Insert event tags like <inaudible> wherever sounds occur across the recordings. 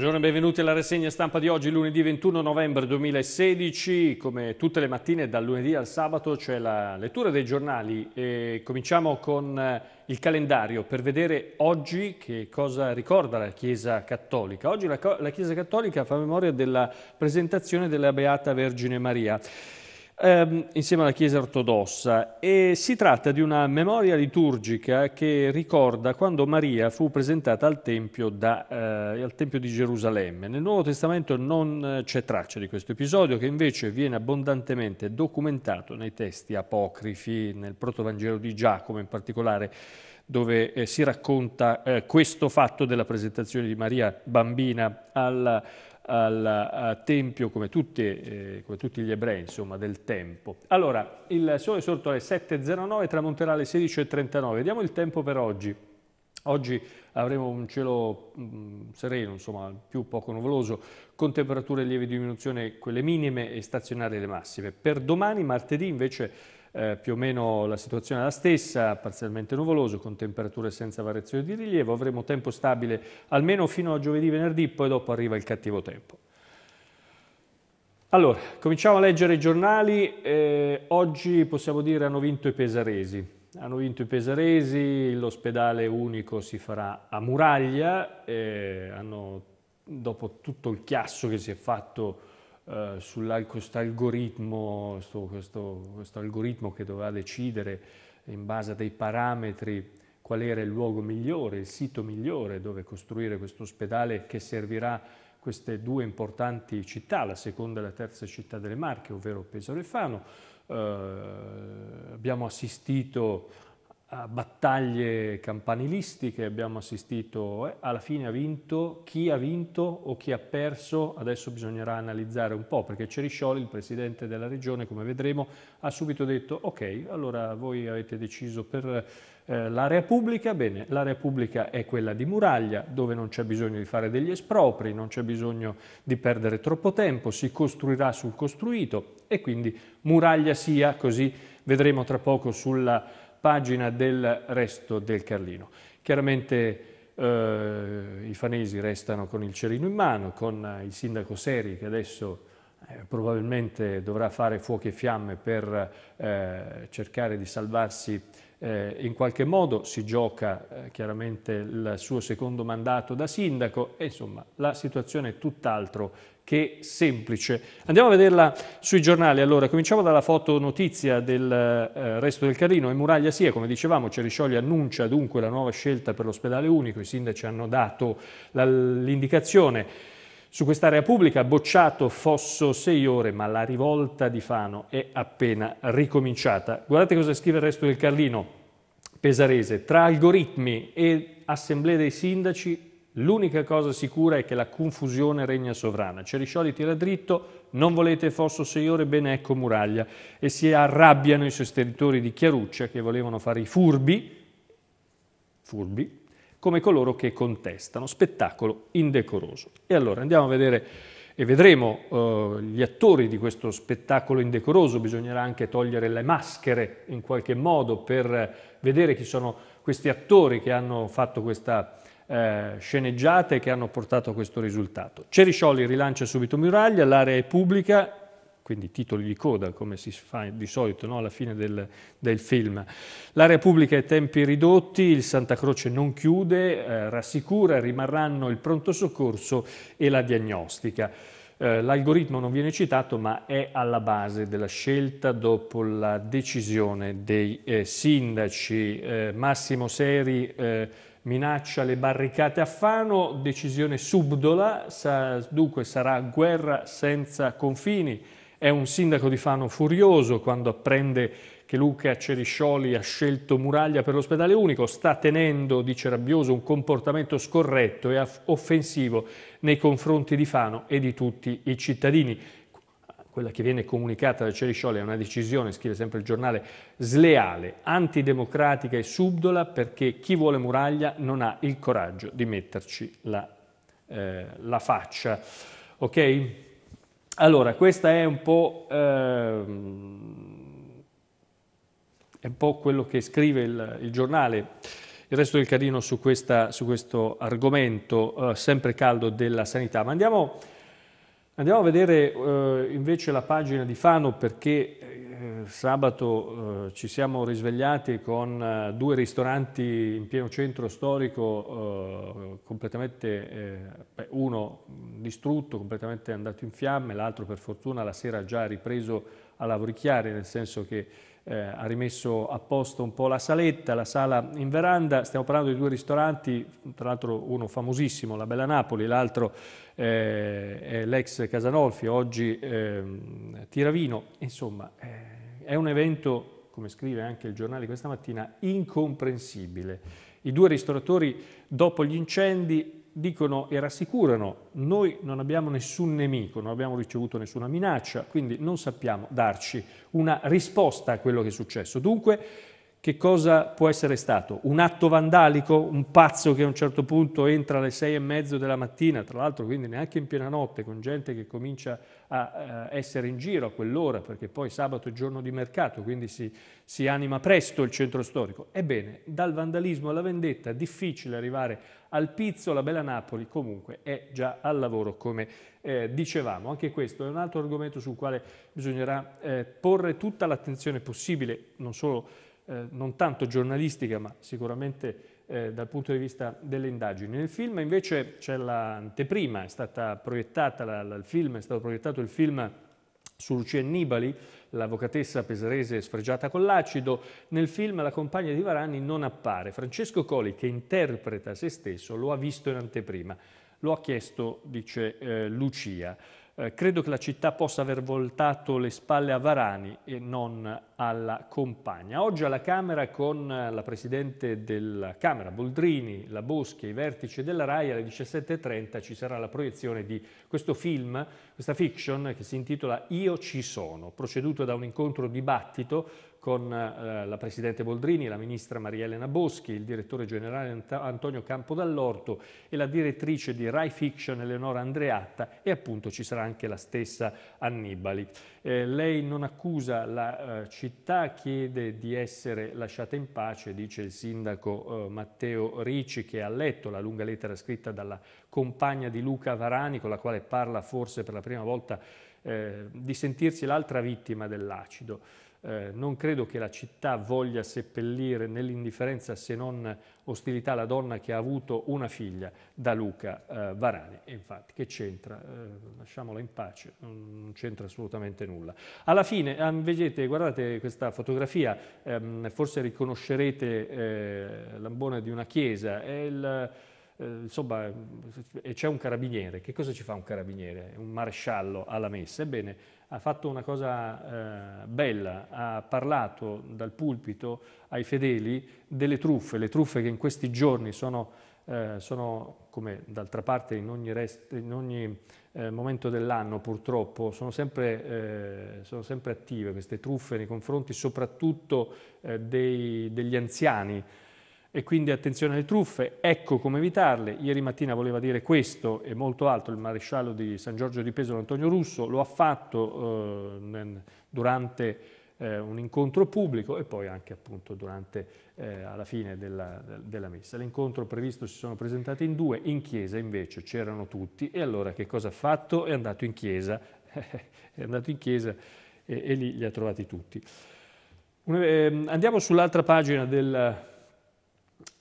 Buongiorno e benvenuti alla rassegna stampa di oggi, lunedì 21 novembre 2016. Come tutte le mattine, dal lunedì al sabato, c'è la lettura dei giornali. E cominciamo con eh, il calendario per vedere oggi che cosa ricorda la Chiesa Cattolica. Oggi la, la Chiesa Cattolica fa memoria della presentazione della Beata Vergine Maria ehm, insieme alla Chiesa ortodossa e si tratta di una memoria liturgica che ricorda quando Maria fu presentata al Tempio, da, eh, al Tempio di Gerusalemme. Nel Nuovo Testamento non c'è traccia di questo episodio che invece viene abbondantemente documentato nei testi apocrifi, nel Protovangelo di Giacomo in particolare dove eh, si racconta eh, questo fatto della presentazione di Maria bambina al al eh, Tempio, come, tutti, eh, come tutti gli ebrei, insomma, del tempo. Allora, il sole è sorto alle 7.09, tramonterà alle 16.39. Vediamo il tempo per oggi. Oggi avremo un cielo mh, mm, sereno, insomma, più poco nuvoloso, con temperature lievi di diminuzione quelle minime e stazionarie le massime. Per domani, martedì, invece eh, più o meno la situazione è la stessa, parzialmente nuvoloso, con temperature senza variazioni di rilievo, avremo tempo stabile almeno fino a giovedì-venerdì, poi dopo arriva il cattivo tempo. Allora, cominciamo a leggere i giornali, eh, oggi possiamo dire hanno vinto i pesaresi, hanno vinto i pesaresi, l'ospedale unico si farà a Muraglia, eh, hanno, dopo tutto il chiasso che si è fatto eh, questo algoritmo, questo, questo algoritmo che doveva decidere in base a dei parametri qual era il luogo migliore, il sito migliore dove costruire questo ospedale che servirà queste due importanti città, la seconda e la terza città delle Marche, ovvero Pesaro e Fano. Eh, abbiamo assistito a battaglie campanilistiche abbiamo assistito, eh, alla fine ha vinto chi ha vinto o chi ha perso, adesso bisognerà analizzare un po', perché Ceriscioli, il presidente della regione, come vedremo, ha subito detto ok, allora voi avete deciso per eh, l'area pubblica, bene, l'area pubblica è quella di Muraglia, dove non c'è bisogno di fare degli espropri, non c'è bisogno di perdere troppo tempo, si costruirà sul costruito e quindi Muraglia sia, così vedremo tra poco sulla pagina del resto del Carlino. Chiaramente eh, i fanesi restano con il cerino in mano, con eh, il sindaco Seri che adesso eh, probabilmente dovrà fare fuochi e fiamme per eh, cercare di salvarsi eh, in qualche modo si gioca eh, chiaramente il suo secondo mandato da sindaco e insomma la situazione è tutt'altro che semplice. Andiamo a vederla sui giornali. Allora, cominciamo dalla fotonotizia del eh, resto del Carino. In Muraglia sia, come dicevamo, Ceriscioli annuncia dunque la nuova scelta per l'ospedale unico. I sindaci hanno dato l'indicazione su quest'area pubblica bocciato Fosso sei ore, ma la rivolta di Fano è appena ricominciata. Guardate cosa scrive il resto del Carlino pesarese. Tra algoritmi e assemblea dei sindaci l'unica cosa sicura è che la confusione regna sovrana. Ceriscioli tira dritto, non volete Fosso sei ore, bene ecco Muraglia. E si arrabbiano i sostenitori di Chiaruccia che volevano fare i furbi, furbi, come coloro che contestano. Spettacolo indecoroso. E allora andiamo a vedere e vedremo eh, gli attori di questo spettacolo indecoroso, bisognerà anche togliere le maschere in qualche modo per vedere chi sono questi attori che hanno fatto questa eh, sceneggiata e che hanno portato a questo risultato. Ceriscioli rilancia subito Muraglia, l'area è pubblica, quindi titoli di coda come si fa di solito no? alla fine del, del, film. L'area pubblica è tempi ridotti, il Santa Croce non chiude, eh, rassicura, rimarranno il pronto soccorso e la diagnostica. Eh, l'algoritmo non viene citato ma è alla base della scelta dopo la decisione dei eh, sindaci. Eh, Massimo Seri eh, minaccia le barricate a Fano, decisione subdola, sa, dunque sarà guerra senza confini è un sindaco di Fano furioso quando apprende che Luca Ceriscioli ha scelto Muraglia per l'ospedale unico, sta tenendo, dice rabbioso, un comportamento scorretto e offensivo nei confronti di Fano e di tutti i cittadini quella che viene comunicata da Ceriscioli è una decisione, scrive sempre il giornale, sleale, antidemocratica e subdola perché chi vuole muraglia non ha il coraggio di metterci la, eh, la faccia. Okay? Allora, questa è un po', ehm, è un po quello che scrive il, il, giornale. Il resto del carino su, questa, su questo argomento eh, sempre caldo della sanità. Ma andiamo, andiamo a vedere eh, invece la pagina di Fano perché eh, sabato eh, ci siamo risvegliati con eh, due ristoranti in pieno centro storico eh, completamente, eh, beh, uno distrutto, completamente andato in fiamme, l'altro per fortuna la sera già ripreso a lavoricchiare, nel senso che eh, ha rimesso a posto un po' la saletta, la sala in veranda. Stiamo parlando di due ristoranti, tra l'altro uno famosissimo, la Bella Napoli, l'altro eh, è l'ex Casanolfi, oggi ehm, Tiravino. Insomma... È un evento, come scrive anche il giornale questa mattina, incomprensibile. I due ristoratori, dopo gli incendi, dicono e rassicurano, noi non abbiamo nessun nemico, non abbiamo ricevuto nessuna minaccia, quindi non sappiamo darci una risposta a quello che è successo. Dunque, che cosa può essere stato? Un atto vandalico? Un pazzo che a un certo punto entra alle sei e mezzo della mattina, tra l'altro quindi neanche in piena notte, con gente che comincia a eh, essere in giro a quell'ora, perché poi sabato è giorno di mercato, quindi si, si anima presto il centro storico. Ebbene, dal vandalismo alla vendetta, difficile arrivare al pizzo, la bella Napoli comunque è già al lavoro, come eh, dicevamo. Anche questo è un altro argomento sul quale bisognerà eh, porre tutta l'attenzione possibile, non solo eh, non tanto giornalistica, ma sicuramente eh, dal punto di vista delle indagini. Nel film invece c'è l'anteprima, è stata proiettata la, la, il film, è stato proiettato il film su Lucia Annibali, l'avvocatessa pesarese sfregiata con l'acido, nel film la compagna di Varani non appare. Francesco Coli, che interpreta se stesso, lo ha visto in anteprima. Lo ha chiesto, dice eh, Lucia. Eh, credo che la città possa aver voltato le spalle a Varani e non alla compagna. Oggi alla Camera con eh, la Presidente della Camera, Boldrini, la Boschia, i vertici della RAI alle 17.30 ci sarà la proiezione di questo film, questa fiction che si intitola Io ci sono, proceduto da un incontro dibattito con eh, la Presidente Boldrini, la Ministra Maria Elena Boschi, il Direttore Generale Antonio Campo Dall'Orto e la Direttrice di Rai Fiction Eleonora Andreatta e appunto ci sarà anche la stessa Annibali. Eh, lei non accusa la eh, città, chiede di essere lasciata in pace, dice il Sindaco eh, Matteo Ricci che ha letto la lunga lettera scritta dalla compagna di Luca Varani con la quale parla forse per la prima volta eh, di sentirsi l'altra vittima dell'acido. Eh, non credo che la città voglia seppellire nell'indifferenza se non ostilità la donna che ha avuto una figlia da Luca eh, Varani. E infatti che c'entra? Eh, lasciamola in pace, non c'entra assolutamente nulla. Alla fine, ah, vedete, guardate questa fotografia, ehm, forse riconoscerete eh, l'ambone di una chiesa, è il eh, insomma, c'è un carabiniere, che cosa ci fa un carabiniere? Un maresciallo alla messa? Ebbene, ha fatto una cosa eh, bella, ha parlato dal pulpito ai fedeli delle truffe, le truffe che in questi giorni sono, eh, sono come d'altra parte in ogni, rest, in ogni eh, momento dell'anno purtroppo, sono sempre, eh, sono sempre, attive queste truffe nei confronti soprattutto eh, dei, degli anziani, e quindi attenzione alle truffe, ecco come evitarle. Ieri mattina voleva dire questo e molto altro il maresciallo di San Giorgio di Pesaro Antonio Russo, lo ha fatto eh, durante eh, un incontro pubblico e poi anche appunto durante, eh, alla fine della, della messa. L'incontro previsto si sono presentati in due, in chiesa invece c'erano tutti e allora che cosa ha fatto? È andato in chiesa, <laughs> è andato in chiesa e, e lì li ha trovati tutti. Ehm, andiamo sull'altra pagina del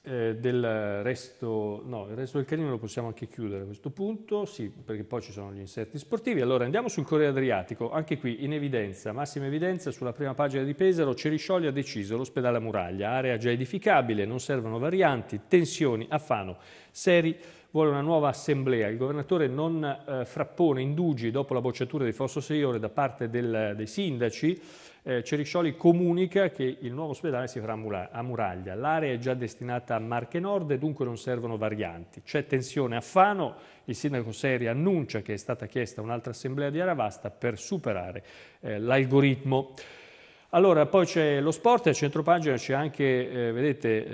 eh, del resto, no, il resto del canino lo possiamo anche chiudere a questo punto, sì, perché poi ci sono gli insetti sportivi. Allora andiamo sul Corriere Adriatico, anche qui in evidenza, massima evidenza, sulla prima pagina di Pesaro, Ceriscioli ha deciso l'ospedale a muraglia, area già edificabile, non servono varianti, tensioni affano, seri vuole una nuova assemblea. Il governatore non eh, frappone indugi dopo la bocciatura di Fosso Seiore da parte del, dei sindaci, eh, Cericcioli comunica che il nuovo ospedale si farà a Muraglia. L'area è già destinata a Marche Nord e dunque non servono varianti. C'è tensione a Fano, il sindaco Seri annuncia che è stata chiesta un'altra assemblea di Aravasta per superare eh, l'algoritmo. Allora, poi c'è lo sport, e a centropagina c'è anche, eh, vedete,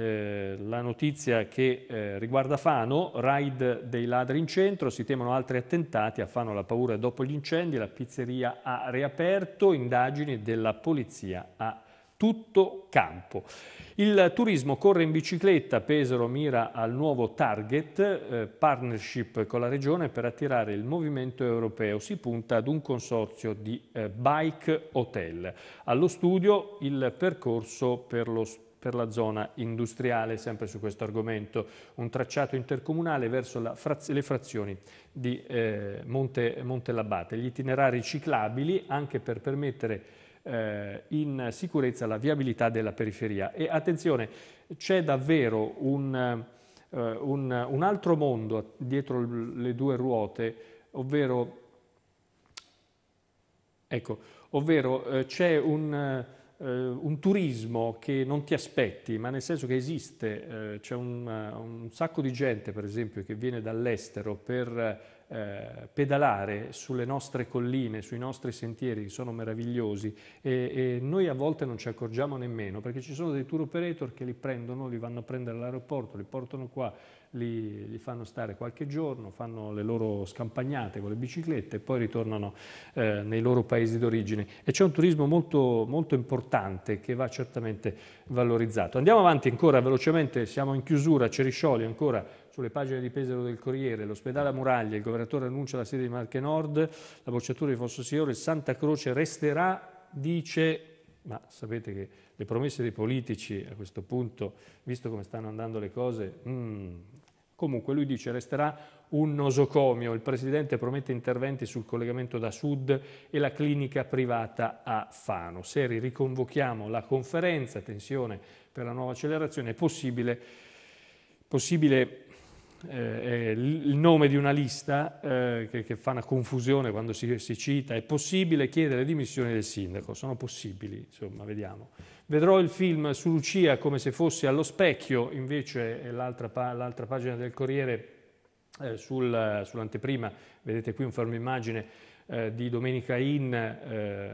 eh, la notizia che eh, riguarda Fano, raid dei ladri in centro, si temono altri attentati, a Fano la paura dopo gli incendi, la pizzeria ha riaperto, indagini della polizia a tutto campo. Il turismo corre in bicicletta, Pesaro mira al nuovo target, eh, partnership con la regione per attirare il movimento europeo, si punta ad un consorzio di eh, bike hotel. Allo studio il percorso per lo per la zona industriale, sempre su questo argomento, un tracciato intercomunale verso fraz le frazioni di eh, Monte, Monte Labbate, gli itinerari ciclabili anche per permettere eh, in sicurezza la viabilità della periferia. E attenzione, c'è davvero un, uh, un, un altro mondo dietro le due ruote, ovvero, ecco, ovvero eh, c'è un... Eh, un turismo che non ti aspetti, ma nel senso che esiste, eh, c'è un, eh, un, sacco di gente per esempio che viene dall'estero per eh, pedalare sulle nostre colline, sui nostri sentieri che sono meravigliosi e, e, noi a volte non ci accorgiamo nemmeno perché ci sono dei tour operator che li prendono, li vanno a prendere all'aeroporto, li portano qua, li, li, fanno stare qualche giorno, fanno le loro scampagnate con le biciclette e poi ritornano eh, nei loro paesi d'origine. E c'è un turismo molto, molto, importante che va certamente valorizzato. Andiamo avanti ancora velocemente, siamo in chiusura, Ceriscioli ancora sulle pagine di Pesaro del Corriere, l'ospedale a Muraglia, il governatore annuncia la sede di Marche Nord, la bocciatura di Fossosiero, il Santa Croce resterà, dice ma sapete che le promesse dei politici a questo punto, visto come stanno andando le cose, mm, Comunque lui dice resterà un nosocomio, il Presidente promette interventi sul collegamento da sud e la clinica privata a Fano. Seri, riconvochiamo la conferenza, tensione per la nuova accelerazione, è possibile, possibile eh, il nome di una lista eh, che, che, fa una confusione quando si, si, cita, è possibile chiedere le dimissioni del sindaco, sono possibili, insomma, vediamo. Vedrò il film su Lucia come se fosse allo specchio, invece l'altra, pagina del Corriere eh, sul, sull'anteprima, vedete qui un fermo immagine, eh, di Domenica In, eh,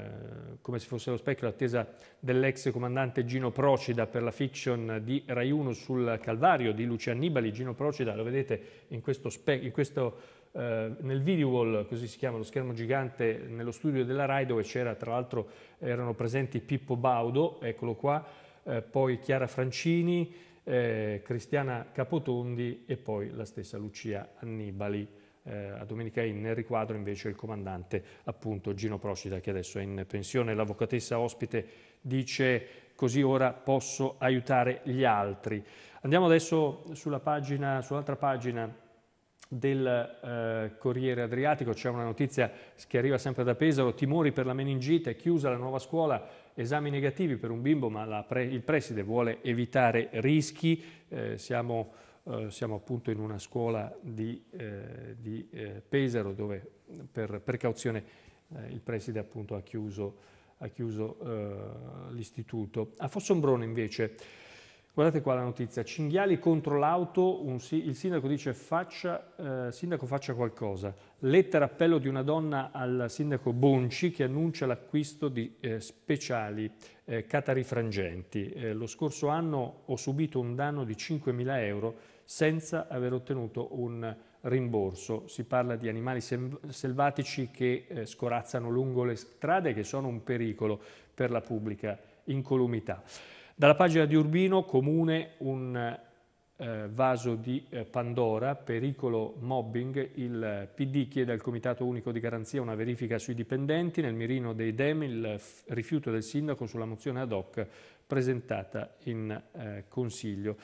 come se fosse lo specchio, l'attesa dell'ex comandante Gino Procida per la fiction di Rai 1 sul Calvario di Lucia Annibali. Gino Procida, lo vedete in questo, in questo eh, nel video wall, così si chiama lo schermo gigante, nello studio della Rai dove c'era tra l'altro erano presenti Pippo Baudo, eccolo qua, eh, poi Chiara Francini, eh, Cristiana Capotondi e poi la stessa Lucia Annibali eh, a Domenica Inn, nel riquadro invece il comandante appunto Gino Procida che adesso è in pensione, l'avvocatessa ospite dice così ora posso aiutare gli altri. Andiamo adesso sulla pagina, sull'altra pagina del eh, Corriere Adriatico, c'è una notizia che arriva sempre da Pesaro, timori per la meningite, chiusa la nuova scuola, esami negativi per un bimbo, ma pre il preside vuole evitare rischi, eh, siamo eh, siamo appunto in una scuola di, eh, di eh, Pesaro dove per precauzione eh, il preside appunto ha chiuso, ha chiuso l'istituto. A Fossombrone invece Guardate qua la notizia, cinghiali contro l'auto, il sindaco dice faccia, eh, sindaco faccia qualcosa. Lettera appello di una donna al sindaco Bonci che annuncia l'acquisto di eh, speciali eh, catarifrangenti. Eh, lo scorso anno ho subito un danno di 5.000 euro senza aver ottenuto un rimborso. Si parla di animali selvatici che eh, scorazzano lungo le strade e che sono un pericolo per la pubblica incolumità. Dalla pagina di Urbino, comune, un eh, vaso di eh, Pandora, pericolo mobbing, il PD chiede al Comitato Unico di Garanzia una verifica sui dipendenti, nel mirino dei Dem il rifiuto del sindaco sulla mozione ad hoc presentata in eh, Consiglio.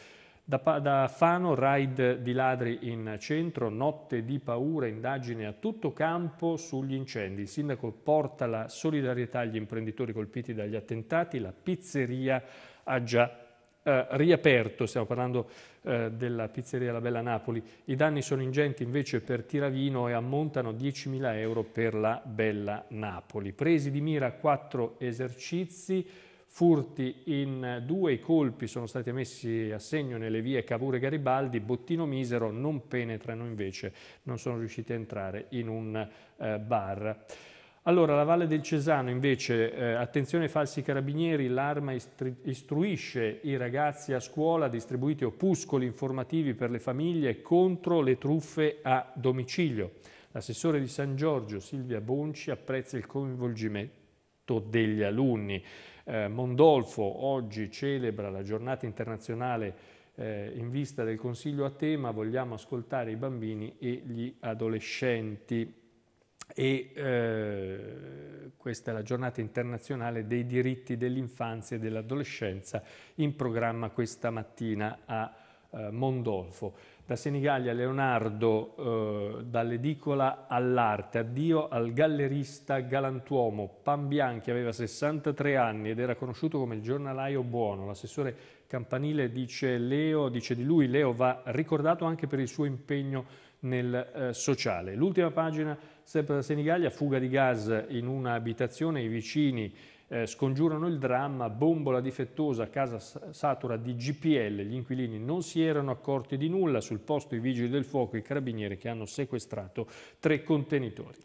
Da, da, Fano, raid di ladri in centro, notte di paura, indagine a tutto campo sugli incendi. Il sindaco porta la solidarietà agli imprenditori colpiti dagli attentati, la pizzeria ha già eh, riaperto, stiamo parlando eh, della pizzeria La Bella Napoli, i danni sono ingenti invece per Tiravino e ammontano 10.000 euro per la Bella Napoli. Presi di mira quattro esercizi, furti in due, i colpi sono stati messi a segno nelle vie Cavour e Garibaldi, Bottino Misero non penetrano invece, non sono riusciti a entrare in un eh, bar. Allora, la Valle del Cesano invece, eh, attenzione falsi carabinieri, l'arma istruisce i ragazzi a scuola, distribuiti opuscoli informativi per le famiglie contro le truffe a domicilio. L'assessore di San Giorgio, Silvia Bonci, apprezza il coinvolgimento degli alunni. Eh, Mondolfo oggi celebra la giornata internazionale eh, in vista del Consiglio a tema, vogliamo ascoltare i bambini e gli adolescenti e eh, questa è la giornata internazionale dei diritti dell'infanzia e dell'adolescenza in programma questa mattina a eh, Mondolfo. Da Senigallia Leonardo, eh, dall'edicola all'arte, addio al gallerista galantuomo. Pambianchi aveva 63 anni ed era conosciuto come il giornalaio buono. L'assessore Campanile dice, Leo, dice di lui, Leo va ricordato anche per il suo impegno nel eh, sociale. L'ultima pagina Sempre da Senigallia, fuga di gas in un'abitazione, i vicini eh, scongiurano il dramma, bombola difettosa, casa satura di GPL, gli inquilini non si erano accorti di nulla, sul posto i vigili del fuoco e i carabinieri che hanno sequestrato tre contenitori.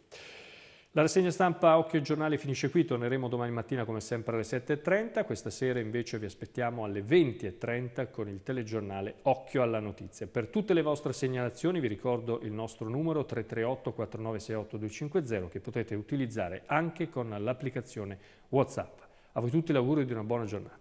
La rassegna stampa Occhio e Giornale finisce qui, torneremo domani mattina come sempre alle 7.30, questa sera invece vi aspettiamo alle 20.30 con il telegiornale Occhio alla Notizia. Per tutte le vostre segnalazioni vi ricordo il nostro numero 338 4968 250 che potete utilizzare anche con l'applicazione Whatsapp. A voi tutti l'augurio di una buona giornata.